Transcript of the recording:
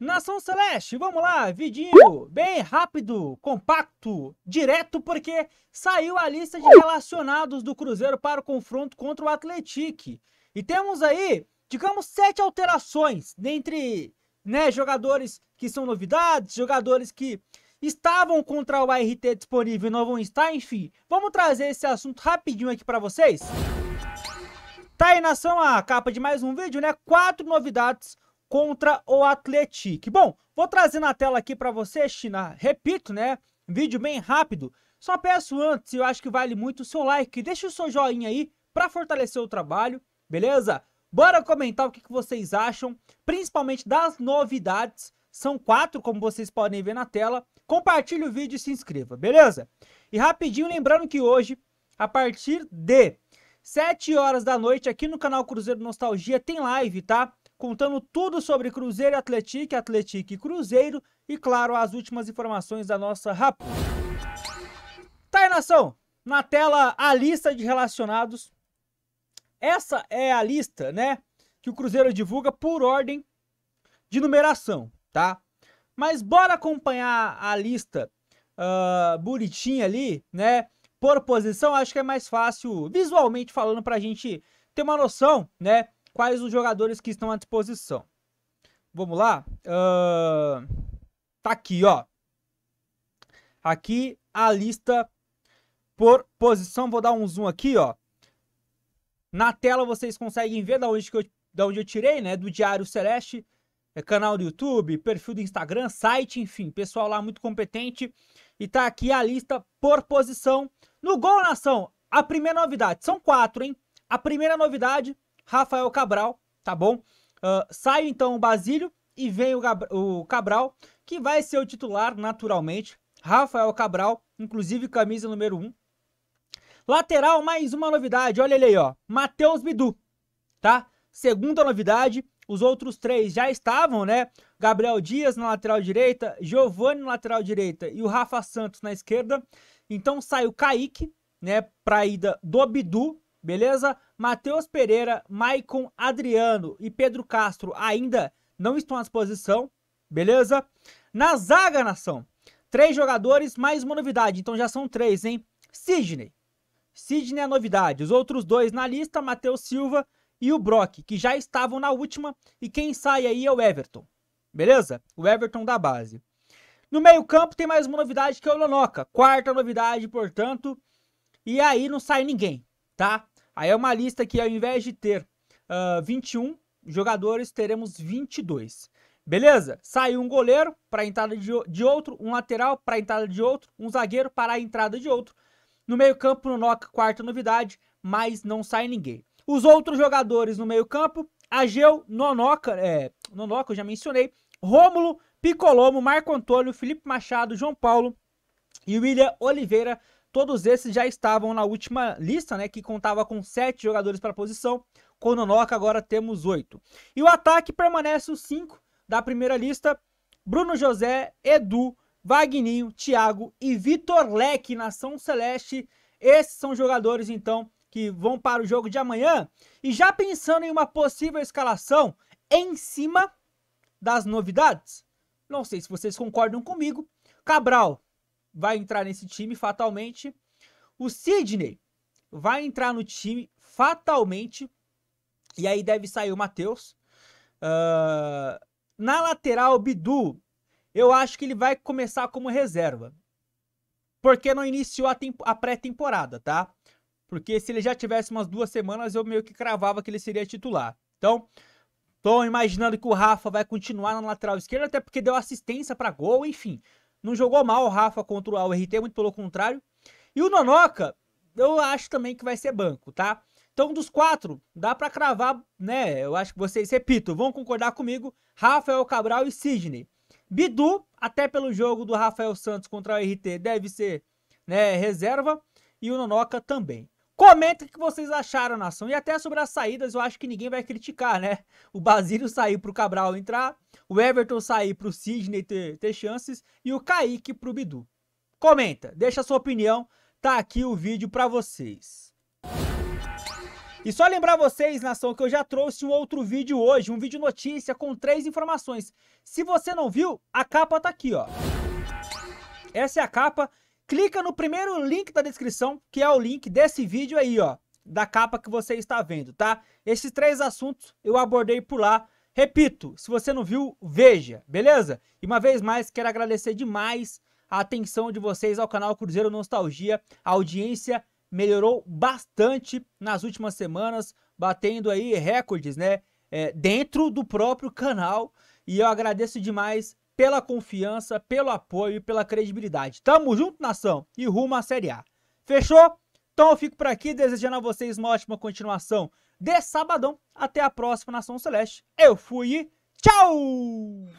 Nação Celeste, vamos lá, vidinho bem rápido, compacto, direto, porque saiu a lista de relacionados do Cruzeiro para o confronto contra o Atlético. E temos aí, digamos, sete alterações, dentre né, jogadores que são novidades, jogadores que estavam contra o ART disponível e não vão estar, enfim. Vamos trazer esse assunto rapidinho aqui para vocês? Tá aí, nação, a capa de mais um vídeo, né? Quatro novidades contra o Atlético. Bom, vou trazer na tela aqui para você, China. Repito, né? Vídeo bem rápido. Só peço antes, eu acho que vale muito o seu like. Deixa o seu joinha aí para fortalecer o trabalho, beleza? Bora comentar o que, que vocês acham, principalmente das novidades. São quatro, como vocês podem ver na tela. Compartilhe o vídeo e se inscreva, beleza? E rapidinho, lembrando que hoje, a partir de 7 horas da noite, aqui no canal Cruzeiro Nostalgia, tem live, tá? contando tudo sobre Cruzeiro e Atlético, Atlético e Cruzeiro e, claro, as últimas informações da nossa rap. Tá aí, nação! Na tela, a lista de relacionados. Essa é a lista, né, que o Cruzeiro divulga por ordem de numeração, tá? Mas bora acompanhar a lista uh, bonitinha ali, né, por posição. Acho que é mais fácil, visualmente falando, pra gente ter uma noção, né, quais os jogadores que estão à disposição. Vamos lá? Uh, tá aqui, ó. Aqui a lista por posição. Vou dar um zoom aqui, ó. Na tela vocês conseguem ver da onde, que eu, da onde eu tirei, né? Do Diário Celeste, é canal do YouTube, perfil do Instagram, site, enfim. Pessoal lá muito competente. E tá aqui a lista por posição. No Gol Nação, a primeira novidade. São quatro, hein? A primeira novidade Rafael Cabral, tá bom? Uh, sai então o Basílio e vem o, o Cabral, que vai ser o titular naturalmente. Rafael Cabral, inclusive camisa número 1. Lateral, mais uma novidade, olha ele aí, ó. Matheus Bidu, tá? Segunda novidade, os outros três já estavam, né? Gabriel Dias na lateral direita, Giovani na lateral direita e o Rafa Santos na esquerda. Então sai o Kaique, né, pra ida do Bidu, beleza? Matheus Pereira, Maicon Adriano e Pedro Castro ainda não estão à disposição, beleza? Na zaga, nação, três jogadores, mais uma novidade, então já são três, hein? Sidney. Sidney é a novidade. Os outros dois na lista, Matheus Silva e o Brock, que já estavam na última, e quem sai aí é o Everton, beleza? O Everton da base. No meio-campo tem mais uma novidade que é o Lonoca. Quarta novidade, portanto. E aí não sai ninguém, tá? Aí é uma lista que ao invés de ter uh, ah, 21 jogadores, teremos 22. Beleza? Saiu um goleiro para a entrada de, de outro, um lateral para a entrada de outro, um zagueiro para a entrada de outro. No meio-campo, no NOC, quarta novidade, mas não sai ninguém. Os outros jogadores no meio-campo, Ageu, Nonoca, é, Nonoca, eu já mencionei, Rômulo, Picolomo, Marco Antônio, Felipe Machado, João Paulo e William Oliveira Todos esses já estavam na última lista, né, que contava com sete jogadores para a posição. Com Nonoca agora temos oito. E o ataque permanece os cinco da primeira lista: Bruno José, Edu, Vagninho, Thiago e Vitor Leque, na São celeste. Esses são jogadores então que vão para o jogo de amanhã. E já pensando em uma possível escalação em cima das novidades. Não sei se vocês concordam comigo. Cabral vai entrar nesse time fatalmente. O Sidney vai entrar no time fatalmente. E aí deve sair o Matheus. Uh, na lateral, o Bidu, eu acho que ele vai começar como reserva. Porque não iniciou a, a pré-temporada, tá? Porque se ele já tivesse umas duas semanas, eu meio que cravava que ele seria titular. Então, tô imaginando que o Rafa vai continuar na lateral esquerda, até porque deu assistência para gol, enfim. Não jogou mal o Rafa contra o RT, é muito pelo contrário. E o Nonoca, eu acho também que vai ser banco, tá? Então, dos quatro, dá para cravar, né? Eu acho que vocês, repito, vão concordar comigo: Rafael Cabral e Sidney. Bidu, até pelo jogo do Rafael Santos contra o RT, deve ser né, reserva. E o Nonoca também. Comenta o que vocês acharam, nação. E até sobre as saídas, eu acho que ninguém vai criticar, né? O Basílio sair pro Cabral entrar, o Everton sair pro Sidney ter, ter chances e o Kaique pro Bidu. Comenta, deixa a sua opinião, tá aqui o vídeo para vocês. E só lembrar vocês, nação, que eu já trouxe um outro vídeo hoje, um vídeo notícia com três informações. Se você não viu, a capa tá aqui, ó. Essa é a capa clica no primeiro link da descrição, que é o link desse vídeo aí, ó, da capa que você está vendo, tá? Esses três assuntos eu abordei por lá. Repito, se você não viu, veja, beleza? E uma vez mais, quero agradecer demais a atenção de vocês ao canal Cruzeiro Nostalgia. A audiência melhorou bastante nas últimas semanas, batendo aí recordes, né? É, dentro do próprio canal. E eu agradeço demais pela confiança, pelo apoio e pela credibilidade. Tamo junto, nação, e rumo à Série A. Fechou? Então eu fico por aqui desejando a vocês uma ótima continuação de sabadão. Até a próxima, Nação Celeste. Eu fui e tchau!